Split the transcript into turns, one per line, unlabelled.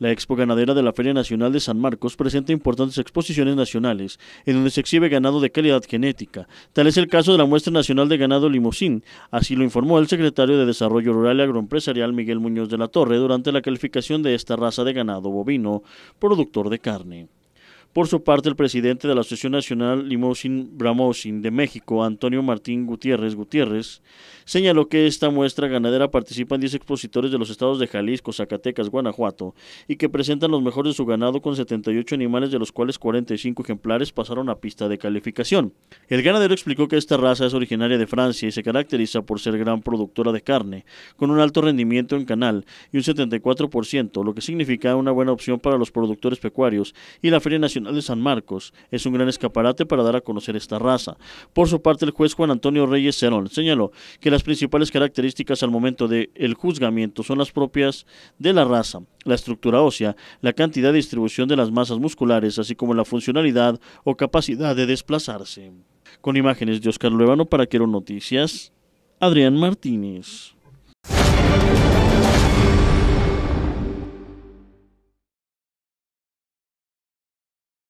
La Expo Ganadera de la Feria Nacional de San Marcos presenta importantes exposiciones nacionales, en donde se exhibe ganado de calidad genética. Tal es el caso de la muestra nacional de ganado limosín, así lo informó el secretario de Desarrollo Rural y Agroempresarial Miguel Muñoz de la Torre durante la calificación de esta raza de ganado bovino, productor de carne. Por su parte, el presidente de la Asociación Nacional Limousin Bramosin de México, Antonio Martín Gutiérrez Gutiérrez, señaló que esta muestra ganadera participan 10 expositores de los estados de Jalisco, Zacatecas, Guanajuato y que presentan los mejores de su ganado con 78 animales de los cuales 45 ejemplares pasaron a pista de calificación. El ganadero explicó que esta raza es originaria de Francia y se caracteriza por ser gran productora de carne, con un alto rendimiento en canal y un 74%, lo que significa una buena opción para los productores pecuarios y la Feria Nacional de San Marcos es un gran escaparate para dar a conocer esta raza. Por su parte, el juez Juan Antonio Reyes Cerón señaló que las principales características al momento del juzgamiento son las propias de la raza, la estructura ósea, la cantidad de distribución de las masas musculares, así como la funcionalidad o capacidad de desplazarse. Con imágenes de Oscar Luevano para Quiero Noticias, Adrián Martínez.